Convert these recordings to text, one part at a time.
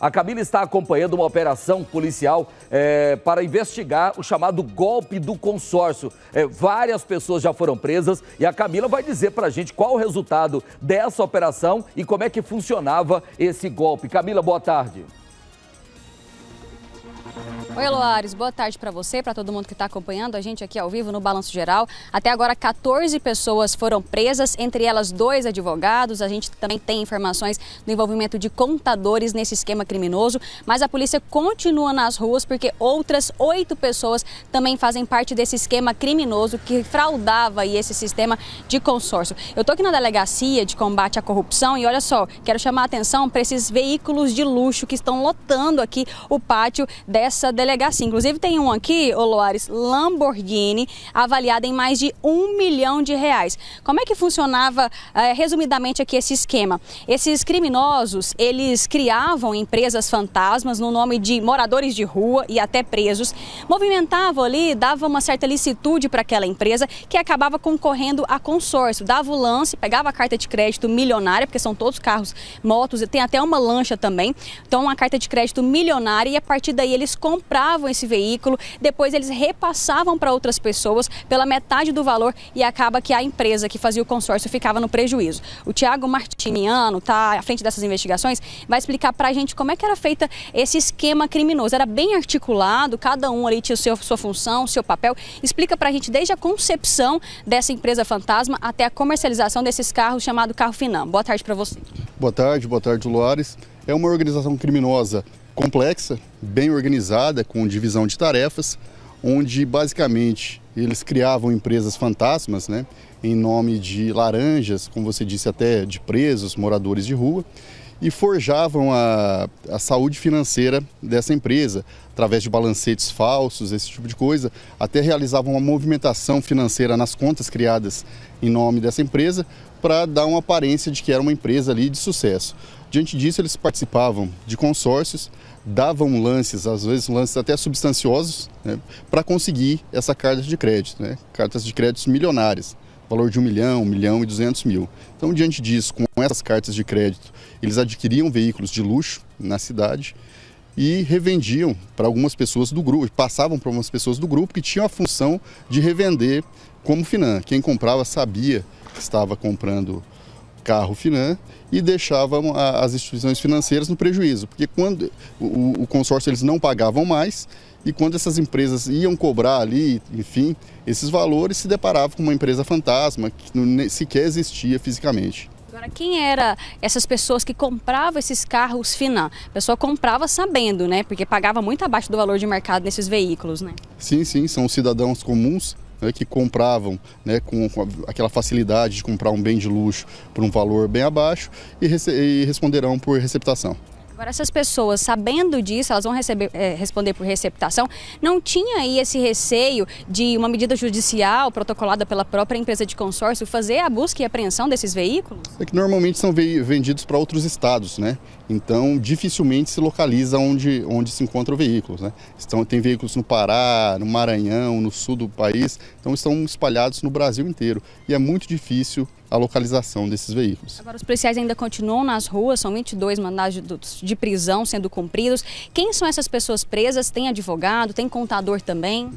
A Camila está acompanhando uma operação policial é, para investigar o chamado golpe do consórcio. É, várias pessoas já foram presas e a Camila vai dizer para a gente qual o resultado dessa operação e como é que funcionava esse golpe. Camila, boa tarde. Oi, Loares, boa tarde para você, para todo mundo que está acompanhando a gente aqui ao vivo no Balanço Geral. Até agora, 14 pessoas foram presas, entre elas dois advogados. A gente também tem informações do envolvimento de contadores nesse esquema criminoso, mas a polícia continua nas ruas porque outras oito pessoas também fazem parte desse esquema criminoso que fraudava aí esse sistema de consórcio. Eu estou aqui na delegacia de combate à corrupção e olha só, quero chamar a atenção para esses veículos de luxo que estão lotando aqui o pátio dessa delegacia delegacia. Inclusive tem um aqui, o Loares Lamborghini, avaliado em mais de um milhão de reais. Como é que funcionava, eh, resumidamente, aqui esse esquema? Esses criminosos, eles criavam empresas fantasmas no nome de moradores de rua e até presos, movimentavam ali, davam uma certa licitude para aquela empresa que acabava concorrendo a consórcio, dava o lance, pegava a carta de crédito milionária, porque são todos carros, motos, e tem até uma lancha também. Então, uma carta de crédito milionária e a partir daí eles compravam compravam esse veículo, depois eles repassavam para outras pessoas pela metade do valor e acaba que a empresa que fazia o consórcio ficava no prejuízo. O Tiago Martiniano está à frente dessas investigações, vai explicar para a gente como é que era feita esse esquema criminoso. Era bem articulado, cada um ali tinha seu, sua função, seu papel. Explica para a gente desde a concepção dessa empresa fantasma até a comercialização desses carros chamado Carro finan Boa tarde para você. Boa tarde, boa tarde, Luares. É uma organização criminosa complexa, bem organizada, com divisão de tarefas, onde basicamente eles criavam empresas fantasmas, né, em nome de laranjas, como você disse, até de presos, moradores de rua, e forjavam a, a saúde financeira dessa empresa, através de balancetes falsos, esse tipo de coisa, até realizavam uma movimentação financeira nas contas criadas em nome dessa empresa para dar uma aparência de que era uma empresa ali de sucesso. Diante disso, eles participavam de consórcios, davam lances, às vezes lances até substanciosos, né, para conseguir essa carta de crédito, né, cartas de créditos milionárias valor de um milhão, um milhão e duzentos mil. Então, diante disso, com essas cartas de crédito, eles adquiriam veículos de luxo na cidade e revendiam para algumas pessoas do grupo, passavam para algumas pessoas do grupo que tinham a função de revender como Finan. Quem comprava sabia que estava comprando carro Finan e deixavam as instituições financeiras no prejuízo, porque quando o, o consórcio eles não pagavam mais e quando essas empresas iam cobrar ali, enfim, esses valores se deparavam com uma empresa fantasma que sequer existia fisicamente. Agora, quem era essas pessoas que compravam esses carros Finan? A pessoa comprava sabendo, né? Porque pagava muito abaixo do valor de mercado nesses veículos, né? Sim, sim, são cidadãos comuns né, que compravam né, com, com, aquela facilidade de comprar um bem de luxo por um valor bem abaixo e, e responderão por receptação. Agora, essas pessoas, sabendo disso, elas vão receber, é, responder por receptação. Não tinha aí esse receio de uma medida judicial protocolada pela própria empresa de consórcio fazer a busca e apreensão desses veículos? É que normalmente são vendidos para outros estados, né? Então, dificilmente se localiza onde, onde se encontram veículos. Né? Estão, tem veículos no Pará, no Maranhão, no sul do país, então estão espalhados no Brasil inteiro. E é muito difícil a localização desses veículos. Agora, os policiais ainda continuam nas ruas, são 22 mandados de, de prisão sendo cumpridos. Quem são essas pessoas presas? Tem advogado, tem contador também?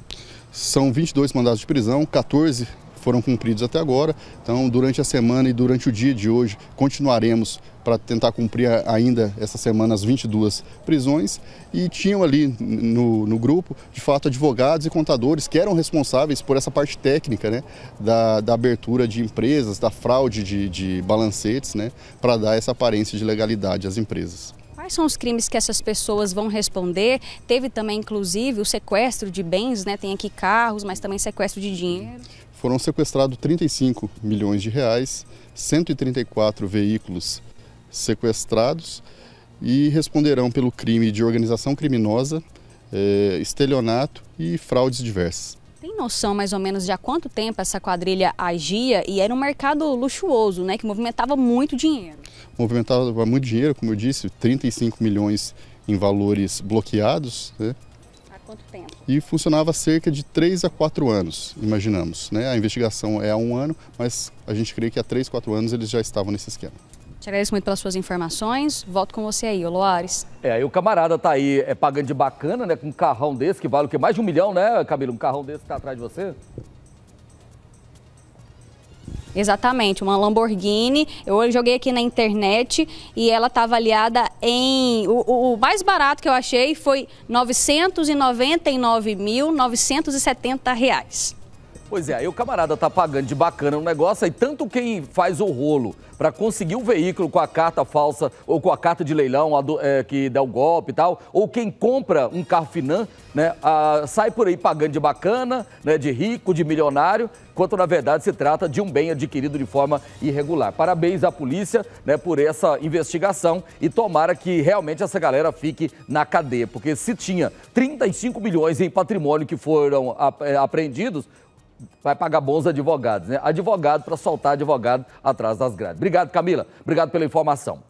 São 22 mandados de prisão, 14 foram cumpridos até agora. Então, durante a semana e durante o dia de hoje, continuaremos para tentar cumprir ainda essa semana as 22 prisões. E tinham ali no, no, grupo, de fato, advogados e contadores que eram responsáveis por essa parte técnica né, da, da abertura de empresas, da fraude de, de balancetes, né, para dar essa aparência de legalidade às empresas quais são os crimes que essas pessoas vão responder. Teve também, inclusive, o sequestro de bens, né? Tem aqui carros, mas também sequestro de dinheiro. Foram sequestrados 35 milhões de reais, 134 veículos sequestrados e responderão pelo crime de organização criminosa, eh, estelionato e fraudes diversas. Tem noção mais ou menos de há quanto tempo essa quadrilha agia e era um mercado luxuoso, né, que movimentava muito dinheiro? Movimentava muito dinheiro, como eu disse, 35 milhões em valores bloqueados, né? Há quanto tempo? E funcionava cerca de 3 a 4 anos, imaginamos. Né? A investigação é há um ano, mas a gente crê que há 3, 4 anos eles já estavam nesse esquema. Te agradeço muito pelas suas informações. Volto com você aí, Oloares. É, e o camarada tá aí é, pagando de bacana, né? Com um carrão desse que vale o quê? Mais de um milhão, né, Camilo? Um carrão desse que tá atrás de você? Exatamente, uma Lamborghini. Eu joguei aqui na internet e ela está avaliada em. O, o, mais barato que eu achei foi R$ 999.970. Pois é, aí o camarada tá pagando de bacana o um negócio, aí tanto quem faz o rolo para conseguir o um veículo com a carta falsa ou com a carta de leilão do, é, que dá o golpe e tal, ou quem compra um carro finan, né, a, sai por aí pagando de bacana, né, de rico, de milionário, quanto na verdade se trata de um bem adquirido de forma irregular. Parabéns à polícia né, por essa investigação e tomara que realmente essa galera fique na cadeia, porque se tinha 35 milhões em patrimônio que foram é, apreendidos, vai pagar bons advogados, né? Advogado para soltar advogado atrás das grades. Obrigado, Camila. Obrigado pela informação.